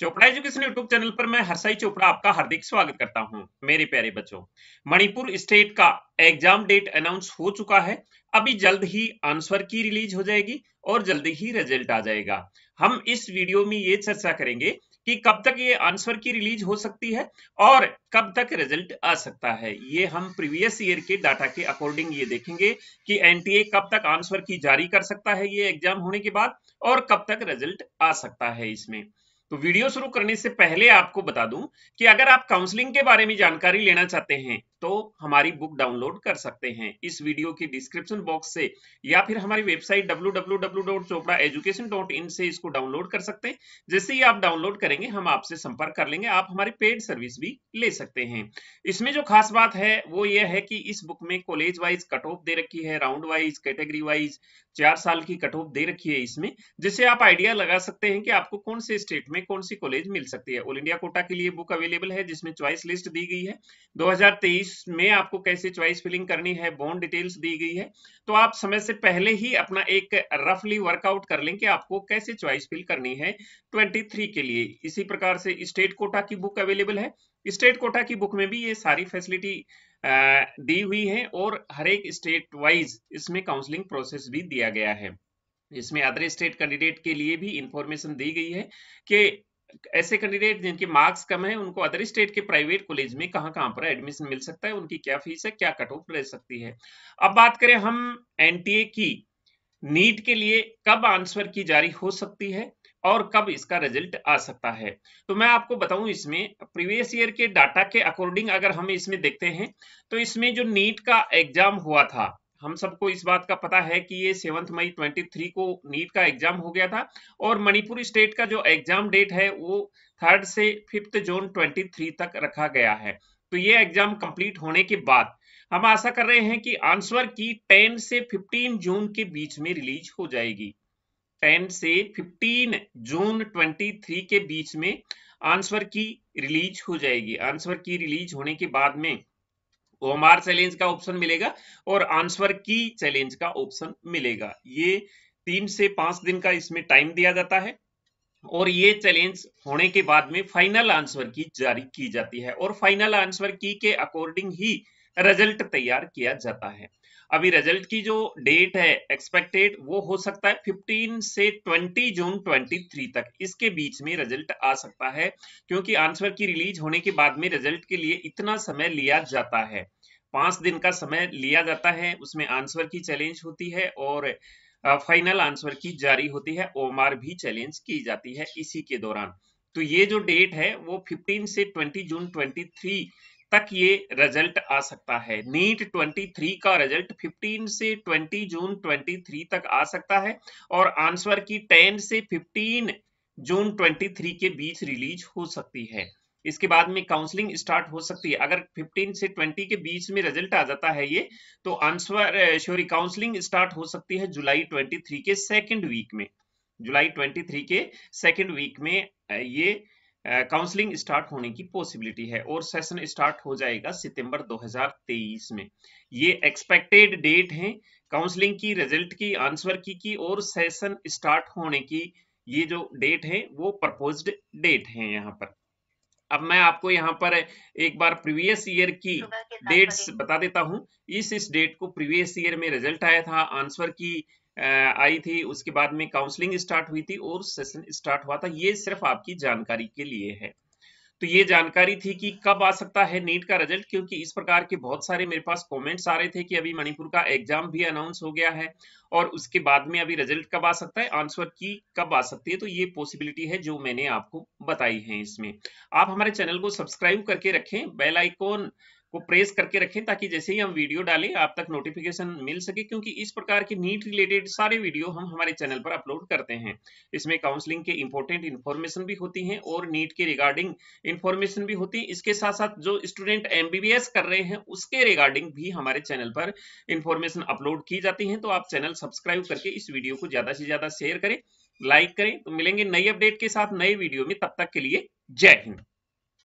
Chopra education YouTube channel पर मैं हरसाई चोपड़ा आपका हार्दिक स्वागत करता हूं मेरे प्यारे बच्चों मणिपुर स्टेट का एग्जाम डेट अनाउंस हो चुका है अभी जल्द ही आंसर की रिलीज हो जाएगी और जल्दी ही रिजल्ट आ जाएगा हम इस वीडियो में ये चर्चा करेंगे कि कब तक ये आंसर की रिलीज हो सकती है और कब तक रिजल्ट आ सकता है ये हम प्रीवियस ईयर के डाटा के अकॉर्डिंग ये देखेंगे कि एनटीए कब तक आंसर की जारी कर सकता है ये एग्जाम होने के बाद और कब तक रिजल्ट आ सकता है इसमें तो वीडियो शुरू करने से पहले आपको बता दूं कि अगर आप काउंसलिंग के बारे में जानकारी लेना चाहते हैं तो हमारी बुक डाउनलोड कर सकते हैं इस वीडियो की डिस्क्रिप्शन बॉक्स से या फिर हमारी वेबसाइट www.chopraeducation.in से इसको डाउनलोड कर सकते हैं जैसे ही आप डाउनलोड करेंगे हम आपसे संपर्क कर लेंगे आप हमारी पेड सर्विस भी ले सकते हैं इसमें जो खास बात है वो ये है कि इस बुक में कॉलेज वाइज कट ऑफ दे रखी है राउंड वाइज कैटेगरी वाइज चार साल की कट ऑफ दे रखी है इसमें जिससे आप आइडिया लगा सकते हैं कि आपको कौन से स्टेट में कौन सी कॉलेज मिल सकती है ऑल इंडिया कोटा के लिए बुक अवेलेबल है जिसमें च्वाइस लिस्ट दी गई है 2023 में आपको कैसे च्वाइस फिलिंग करनी है बॉन्ड डिटेल्स दी गई है तो आप समय से पहले ही अपना एक रफली वर्कआउट कर लें कि आपको कैसे च्वाइस फिल करनी है ट्वेंटी के लिए इसी प्रकार से स्टेट कोटा की बुक अवेलेबल है स्टेट कोटा की बुक में भी ये सारी फैसिलिटी दी हुई है और हर एक स्टेट वाइज इसमें काउंसलिंग प्रोसेस भी दिया गया है इसमें अदर स्टेट कैंडिडेट के लिए भी इंफॉर्मेशन दी गई है कि ऐसे कैंडिडेट जिनके मार्क्स कम है उनको अदर स्टेट के प्राइवेट कॉलेज में कहां कहां पर एडमिशन मिल सकता है उनकी क्या फीस है क्या कट ऑफ रह सकती है अब बात करें हम एनटीए की नीट के लिए कब आंसर की जारी हो सकती है और कब इसका रिजल्ट आ सकता है तो मैं आपको बताऊं इसमें प्रीवियस ईयर के डाटा के अकॉर्डिंग अगर हम इसमें देखते हैं तो इसमें जो नीट का एग्जाम हुआ था हम सबको इस बात का पता है कि ये सेवंथ मई 23 को नीट का एग्जाम हो गया था और मणिपुर स्टेट का जो एग्जाम डेट है वो थर्ड से फिफ्थ जून 23 तक रखा गया है तो ये एग्जाम कंप्लीट होने के बाद हम आशा कर रहे हैं कि आंसर की 10 से 15 जून के बीच में रिलीज हो जाएगी 10 से 15 जून 23 के बीच में आंसर की रिलीज हो जाएगी आंसर की रिलीज होने के बाद में हमार चैलेंज का ऑप्शन मिलेगा और आंसर की चैलेंज का ऑप्शन मिलेगा ये तीन से पांच दिन का इसमें टाइम दिया जाता है और ये चैलेंज होने के बाद में फाइनल आंसर की जारी की जाती है और फाइनल आंसर की के अकॉर्डिंग ही रिजल्ट तैयार किया जाता है अभी रिजल्ट की जो डेट है एक्सपेक्टेड वो हो सकता है 15 से 20 जून 23 तक इसके बीच में रिजल्ट आ सकता है क्योंकि आंसर की रिलीज होने के बाद में रिजल्ट के लिए इतना समय लिया जाता है पांच दिन का समय लिया जाता है उसमें आंसर की चैलेंज होती है और फाइनल आंसर की जारी होती है ओमार भी चैलेंज की जाती है इसी के दौरान तो ये जो डेट है वो 15 से 20 जून 23 तक ये रिजल्ट आ सकता है नीट 23 का रिजल्ट 15 से 20 जून 23 तक आ सकता है और आंसर की 10 से 15 जून 23 के बीच रिलीज हो सकती है इसके बाद में काउंसलिंग स्टार्ट हो सकती है अगर 15 से 20 के बीच में रिजल्ट आ जाता है ये तो आंसर सॉरी काउंसलिंग स्टार्ट हो सकती है जुलाई 23 के सेकंड वीक में जुलाई 23 के सेकंड वीक में ये काउंसलिंग स्टार्ट होने की पॉसिबिलिटी है और सेशन स्टार्ट हो जाएगा सितंबर 2023 में ये एक्सपेक्टेड डेट है काउंसलिंग की रिजल्ट की आंसर की की और सेशन स्टार्ट होने की ये जो डेट है वो प्रपोज्ड डेट है यहाँ पर अब मैं आपको यहाँ पर एक बार प्रीवियस ईयर की डेट्स बता देता हूँ इस इस डेट को प्रीवियस ईयर में रिजल्ट आया था आंसर की आई थी उसके बाद में काउंसलिंग स्टार्ट हुई थी और सेशन स्टार्ट हुआ था ये सिर्फ आपकी जानकारी के लिए है तो ये जानकारी थी कि कब आ सकता है नीट का रिजल्ट क्योंकि इस प्रकार के बहुत सारे मेरे पास कमेंट्स आ रहे थे कि अभी मणिपुर का एग्जाम भी अनाउंस हो गया है और उसके बाद में अभी रिजल्ट कब आ सकता है आंसर की कब आ सकती है तो ये पॉसिबिलिटी है जो मैंने आपको बताई है इसमें आप हमारे चैनल को सब्सक्राइब करके रखें बेल आइकॉन वो प्रेस करके रखें ताकि जैसे ही हम वीडियो डालें आप तक नोटिफिकेशन मिल सके क्योंकि इस प्रकार के नीट रिलेटेड सारे वीडियो हम हमारे चैनल पर अपलोड करते हैं इसमें काउंसलिंग के इंपॉर्टेंट इन्फॉर्मेशन भी होती हैं और नीट के रिगार्डिंग इन्फॉर्मेशन भी होती है इसके साथ साथ जो स्टूडेंट एम कर रहे हैं उसके रिगार्डिंग भी हमारे चैनल पर इंफॉर्मेशन अपलोड की जाती है तो आप चैनल सब्सक्राइब करके इस वीडियो को ज्यादा से ज्यादा शेयर करें लाइक करें तो मिलेंगे नई अपडेट के साथ नए वीडियो में तब तक के लिए जय हिंद